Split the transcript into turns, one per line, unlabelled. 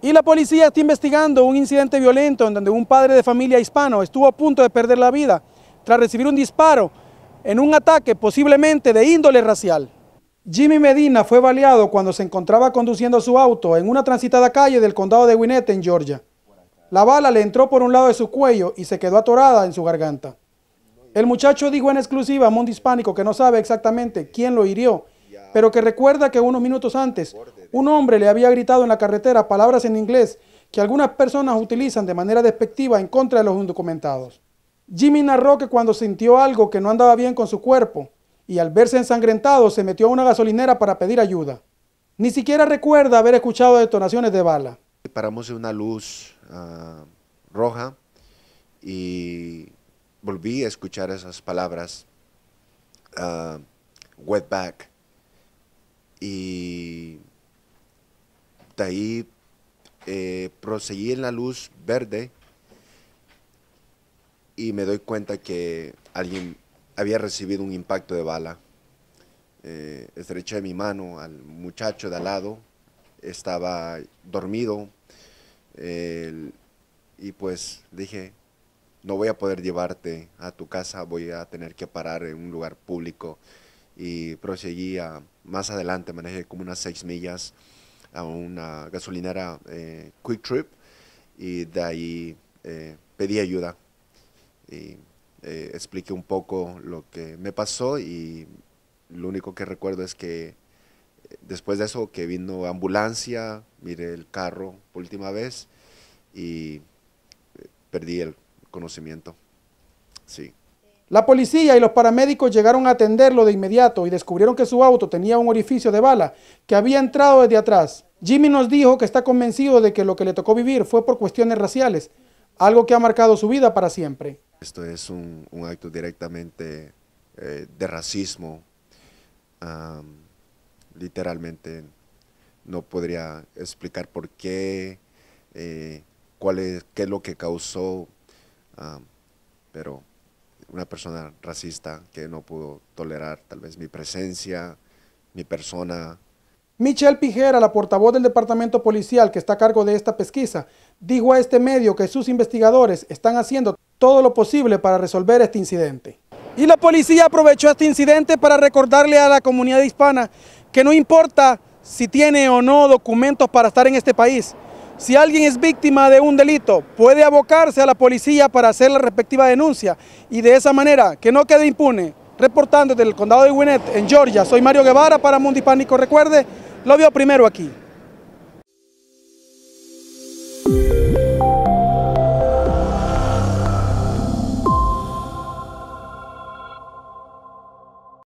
Y la policía está investigando un incidente violento en donde un padre de familia hispano estuvo a punto de perder la vida tras recibir un disparo en un ataque posiblemente de índole racial. Jimmy Medina fue baleado cuando se encontraba conduciendo su auto en una transitada calle del condado de Winnet en Georgia. La bala le entró por un lado de su cuello y se quedó atorada en su garganta. El muchacho dijo en exclusiva a Mundo Hispánico que no sabe exactamente quién lo hirió pero que recuerda que unos minutos antes un hombre le había gritado en la carretera palabras en inglés que algunas personas utilizan de manera despectiva en contra de los indocumentados. Jimmy narró que cuando sintió algo que no andaba bien con su cuerpo y al verse ensangrentado se metió a una gasolinera para pedir ayuda. Ni siquiera recuerda haber escuchado detonaciones de bala.
Paramos en una luz ah, roja y volví a escuchar esas palabras. Ah, wet back, y de ahí eh, proseguí en la luz verde y me doy cuenta que alguien había recibido un impacto de bala. Eh, estreché mi mano al muchacho de al lado, estaba dormido y pues dije, no voy a poder llevarte a tu casa, voy a tener que parar en un lugar público y proseguí más adelante, manejé como unas seis millas a una gasolinera eh, Quick Trip y de ahí eh, pedí ayuda y eh, expliqué un poco lo que me pasó y lo único que recuerdo es que después de eso que vino ambulancia, miré el carro por última vez y perdí el conocimiento.
Sí. La policía y los paramédicos llegaron a atenderlo de inmediato y descubrieron que su auto tenía un orificio de bala que había entrado desde atrás. Jimmy nos dijo que está convencido de que lo que le tocó vivir fue por cuestiones raciales, algo que ha marcado su vida para siempre. Esto
es un, acto directamente eh, de racismo. literalmente no podría explicar por qué, eh, cuál es, qué es lo que causó, pero una persona racista que no pudo tolerar tal vez mi presencia, mi persona.
Michelle Pijera, la portavoz del departamento policial que está a cargo de esta pesquisa, dijo a este medio que sus investigadores están haciendo todo lo posible para resolver este incidente. Y la policía aprovechó este incidente para recordarle a la comunidad hispana que no importa si tiene o no documentos para estar en este país, si alguien es víctima de un delito, puede abocarse a la policía para hacer la respectiva denuncia y de esa manera que no quede impune. Reportando desde el condado de Gwinnett, en Georgia, soy Mario Guevara para Mundo Pánico. Recuerde, lo vio primero aquí.